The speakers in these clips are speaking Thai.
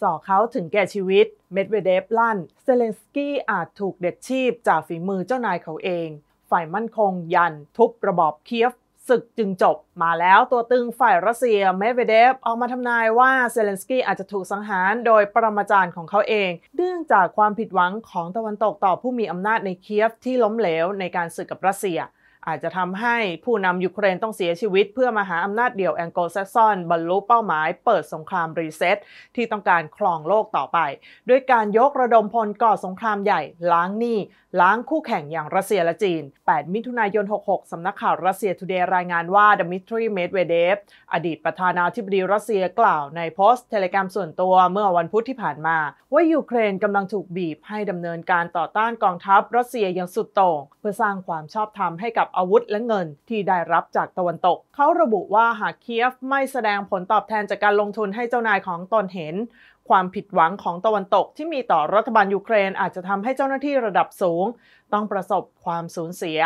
ส่อเขาถึงแก่ชีวิต เมดเวเดฟลั่น เซเลนสกี้อาจถูกเด็ดชีพจากฝีมือเจ้านายเขาเอง ฝ่ายมั่นคงยัน ทุบระบอบเคียฟศึกจึงจบ มาแล้วตัวตึงฝ่ายรัสเซียเมดเวเดฟออกมาทำนายว่าเซเลนสกี้อาจจะถูกสังหารโดยปรมาจารย์ของเขาเอง เนื่องจากความผิดหวังของตะวันตกต่อผู้มีอำนาจในเคียฟที่ล้มเหลวในการศึกกับรัสเซียอาจจะทำให้ผู้นำยูเครนต้องเสียชีวิตเพื่อมาหาอำนาจเดี่ยว แองโกลแซซอน บรรลุเป้าหมายเปิดสงครามรีเซ็ตที่ต้องการครองโลกต่อไป ด้วยการยกระดมพลก่อสงครามใหญ่ล้างหนี้ล้างคู่แข่งอย่างรัสเซียและจีน 8 มิถุนายน 66 สำนักข่าวรัสเซียทูเดย์รายงานว่าดมิทรี เมดเวเดฟ อดีตประธานาธิบดีรัสเซียกล่าวในโพสต์เทเลกรามส่วนตัวเมื่อวันพุธที่ผ่านมา ว่ายูเครนกำลังถูกบีบให้ดำเนินการต่อต้านกองทัพรัสเซียอย่างสุดโต่งเพื่อสร้างความชอบธรรมให้กับอาวุธและเงินที่ได้รับจากตะวันตก เขาระบุว่าหากเคียฟไม่แสดงผลตอบแทนจากการลงทุนให้เจ้านายของตนเห็นความผิดหวังของตะวันตกที่มีต่อรัฐบาลยูเครนอาจจะทำให้เจ้าหน้าที่ระดับสูง ต้องประสบความสูญเสีย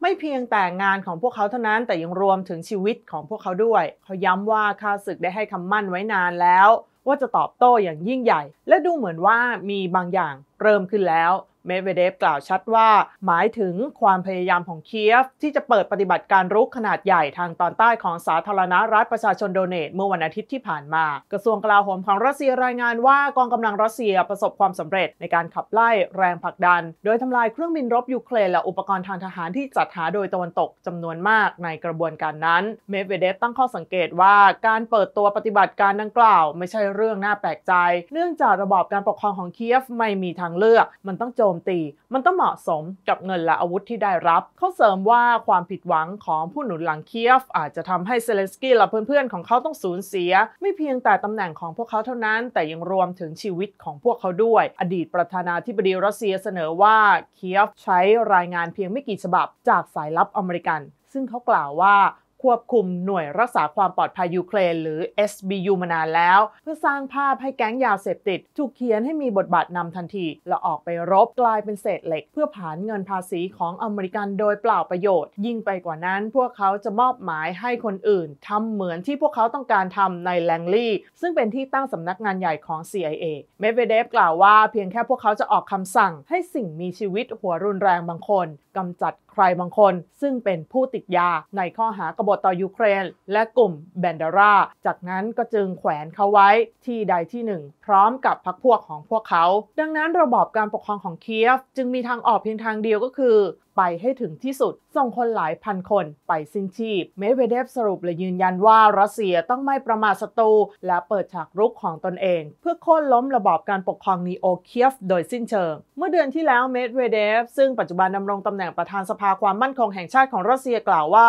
ไม่เพียงแต่งานของพวกเขาเท่านั้นแต่ยังรวมถึงชีวิตของพวกเขาด้วย เขาย้ำว่าข้าศึกได้ให้คำมั่นไว้นานแล้ว ว่าจะตอบโต้อย่างยิ่งใหญ่ และดูเหมือนว่ามีบางอย่างเริ่มขึ้นแล้วเมดเวเดฟกล่าวชัดว่า หมายถึงความพยายามของเคียฟที่จะเปิดปฏิบัติการรุกขนาดใหญ่ทางตอนใต้ของสาธารณรัฐประชาชนโดเนต เมื่อวันอาทิตย์ที่ผ่านมา กระทรวงกลาโหมของรัสเซียรายงานว่ากองกำลังรัสเซียประสบความสำเร็จในการขับไล่แรงผลักดัน โดยทำลายเครื่องบินรบยูเครนและอุปกรณ์ทางทหารที่จัดหาโดยตะวันตกจำนวนมากในกระบวนการนั้น เมดเวเดฟตั้งข้อสังเกตว่า การเปิดตัวปฏิบัติการดังกล่าว ไม่ใช่เรื่องน่าแปลกใจ เนื่องจากระบอบการปกครองของเคียฟไม่มีทางเลือกมันต้องโจมตีมันต้องเหมาะสมกับเงินและอาวุธที่ได้รับเขาเสริมว่าความผิดหวังของผู้หนุนหลังเคียฟ อาจจะทำให้เซเลนสกี้และเพื่อนๆ ของเขาต้องสูญเสีย ไม่เพียงแต่ตำแหน่งของพวกเขาเท่านั้น แต่ยังรวมถึงชีวิตของพวกเขาด้วย อดีตประธานาธิบดีรัสเซียเสนอว่าเคียฟใช้รายงานเพียงไม่กี่ฉบับจากสายลับอเมริกัน ซึ่งเขากล่าวว่าควบคุมหน่วยรักษาความปลอดภัยยูเครนหรือ SBU มานานแล้ว เพื่อสร้างภาพให้แก๊งยาเสพติดถูกเขียนให้มีบทบาทนำทันที และออกไปรบกลายเป็นเศษเหล็ก เพื่อผานเงินภาษีของอเมริกันโดยเปล่าประโยชน์ ยิ่งไปกว่านั้นพวกเขาจะมอบหมายให้คนอื่น ทำเหมือนที่พวกเขาต้องการทำในแลงลี่ซึ่งเป็นที่ตั้งสำนักงานใหญ่ของ CIA เมดเวเดฟกล่าวว่า เพียงแค่พวกเขาจะออกคำสั่งให้สิ่งมีชีวิตหัวรุนแรงบางคนกำจัดใครบางคน ซึ่งเป็นผู้ติดยาในข้อหากบทต่อยูเครนและกลุ่มแบนดาราจากนั้นก็จึงแขวนเขาไว้ที่ใดที่หนึ่ง พร้อมกับพรรคพวกของพวกเขา ดังนั้นระบอบการปกครองของเคียฟจึงมีทางออกเพียงทางเดียวก็คือไปให้ถึงที่สุด ส่งคนหลายพันคนไปสิ้นชีพ เมดเวเดฟสรุปและยืนยันว่ารัสเซียต้องไม่ประมาทศัตรูและเปิดฉากรุกของตนเอง เพื่อโค่นล้มระบอบการปกครองนีโอเคียฟโดยสิ้นเชิง เมื่อเดือนที่แล้วเมดเวเดฟ ซึ่งปัจจุบันดำรงตำแหน่งประธานสภาความมั่นคงแห่งชาติของรัสเซียกล่าวว่า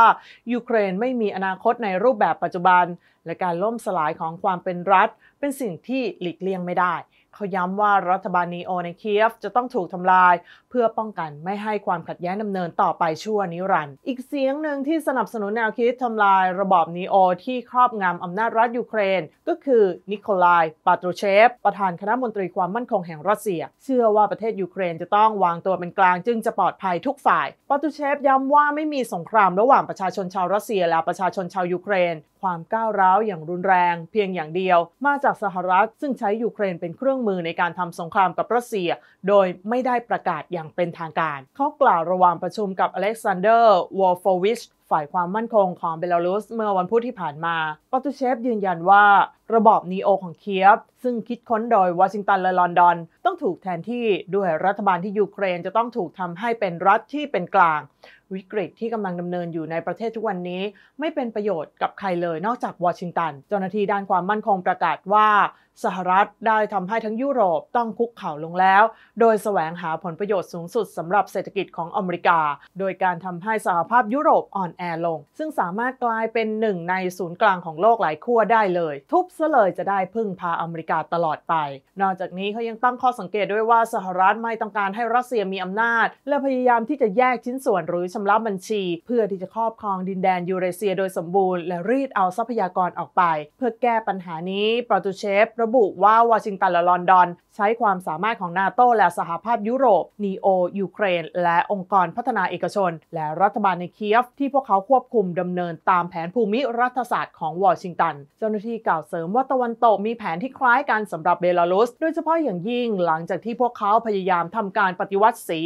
ยูเครนไม่มีอนาคตในรูปแบบปัจจุบัน และการล่มสลายของความเป็นรัฐ เป็นสิ่งที่หลีกเลี่ยงไม่ได้เขาย้ำว่ารัฐบาลนีโอในเคียฟจะต้องถูกทำลาย เพื่อป้องกันไม่ให้ความขัดแย้งดำเนินต่อไปชั่วนิรันดร์อีกเสียงหนึ่งที่สนับสนุนแนวคิดทำลายระบอบนีโอที่ครอบงำอำนาจรัฐยูเครน ก็คือ นิโคลายปาตรูเชฟ ประธานคณะมนตรีความมั่นคงแห่งรัสเซีย เชื่อว่าประเทศยูเครนจะต้องวางตัวเป็นกลางจึงจะปลอดภัยทุกฝ่ายปาตรูเชฟย้ำว่าไม่มีสงครามระหว่างประชาชนชาวรัสเซียและประชาชนชาวยูเครนความก้าวร้าวอย่างรุนแรงเพียงอย่างเดียวมาจากสหรัฐซึ่งใช้ยูเครนเป็นเครื่องมือในการทำสงครามกับรัสเซีย โดยไม่ได้ประกาศอย่างเป็นทางการ เขากล่าวระหว่างประชุมกับอเล็กซานเดอร์วอลฟอวิชฝ่ายความมั่นคงของเบลารุสเมื่อวันพุธที่ผ่านมาปาตูเชฟยืนยันว่าระบอบนีโอของเคียฟซึ่งคิดค้นโดยวอชิงตันและลอนดอนต้องถูกแทนที่ด้วยรัฐบาลที่ยูเครนจะต้องถูกทำให้เป็นรัฐที่เป็นกลางวิกฤตที่กำลังดำเนินอยู่ในประเทศทุกวันนี้ ไม่เป็นประโยชน์กับใครเลยนอกจากวอชิงตันเจ้าหน้าที่ด้านความมั่นคงประกาศว่า สหรัฐได้ทำให้ทั้งยุโรปต้องคุกเข่าลงแล้ว โดยแสวงหาผลประโยชน์สูงสุด สำหรับเศรษฐกิจของอเมริกา โดยการทำให้สหภาพยุโรปอ่อนแอลง ซึ่งสามารถกลายเป็นหนึ่งในศูนย์กลางของโลกหลายขั้วได้เลย ทุบซะเลยจะได้พึ่งพาอเมริกาตลอดไป นอกจากนี้เขายังตั้งข้อสังเกตด้วยว่า สหรัฐไม่ต้องการให้รัสเซียมีอำนาจ และพยายามที่จะแยกชิ้นส่วนหรือชำรับัญชีเพื่อที่จะครอบครองดินแดนยูเรเซียโดยสมบูรณ์และรีดเอาทรัพยากรออกไป เพื่อแก้ปัญหานี้ ปรตุเชฟระบุว่าวอชิงตันและลอนดอนใช้ความสามารถของ นาโตและสหภาพยุโรปนีโอ ยูเครน และองค์กรพัฒนาเอกชน และรัฐบาลในเคียฟที่พวกเขาควบคุมดำเนิน ตามแผนภูมิรัฐศาสตร์ของวอชิงตันเจ้าหน้าที่กล่าวเสริมว่าตะวันตกมีแผนที่คล้ายกันสำหรับเบลารุสโดยเฉพาะอย่างยิ่งหลังจากที่พวกเขาพยายามทำการปฏิวัติสี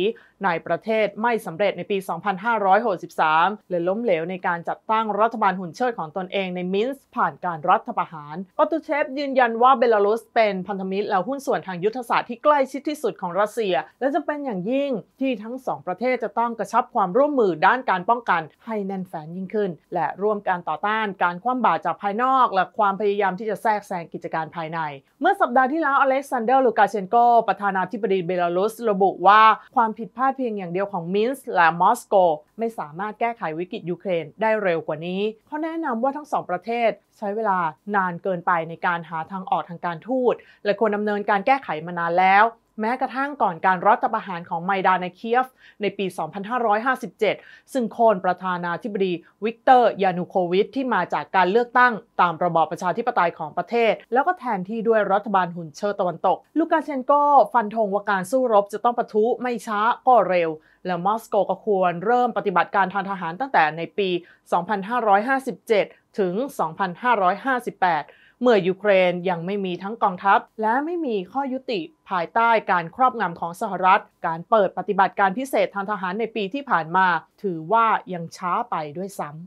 ในประเทศไม่สำเร็จในปี2563รลอล้มเหลวในการจัดตั้งรัฐบาลหุ่นเชิดของตนเองในมินส์ผ่านการรัฐประหารปตูเชฟยืนยันว่าเบลารุสเป็นพันธมิตรและหุ้นส่วนทางยุทธศาสตร์ที่ใกล้ชิดที่สุดของรัสเซีย และจะเป็นอย่างยิ่งที่ทั้งสองประเทศจะต้องกระชับความร่วมมือด้านการป้องกันให้แน่นแฟ้นยิ่งขึ้น และร่วมการต่อต้านการคว่ำบาตรจากภายนอก และความพยายามที่จะแทรกแซงกิจการภายในเมื่อสัปดาห์ที่แล้วอเล็กซานเดอร์ลูกาเชนโกประธานาธิบดีเบลารุสระบุว่าความผิดพลาดเพียงอย่างเดียวของมินส์และมอสโกไม่สามารถแก้ไขวิกฤตยูเครนได้เร็วกว่านี้ เขาแนะนำว่าทั้งสองประเทศใช้เวลานานเกินไปในการหาทางออกทางการทูตและควรดาเนินการแก้ไขมานานแล้วแม้กระทั่งก่อนการรัฐประหารของไมดานในเคียฟในปี 2557 ซึ่งโคนประธานาธิบดีวิกเตอร์ยานูโควิชที่มาจากการเลือกตั้งตามระบอบประชาธิปไตยของประเทศ แล้วก็แทนที่ด้วยรัฐบาลหุ่นเชิดตะวันตก ลูกาเชนโก ฟันธงว่าการสู้รบจะต้องปะทุไม่ช้าก็เร็ว และมอสโกก็ควรเริ่มปฏิบัติการทางทหารตั้งแต่ในปี 2557 ถึง 2558เมื่อยูเครนยังไม่มีทั้งกองทัพและไม่มีข้อยุติภายใต้การครอบงำของสหรัฐ การเปิดปฏิบัติการพิเศษทางทหารในปีที่ผ่านมา ถือว่ายังช้าไปด้วยซ้ำ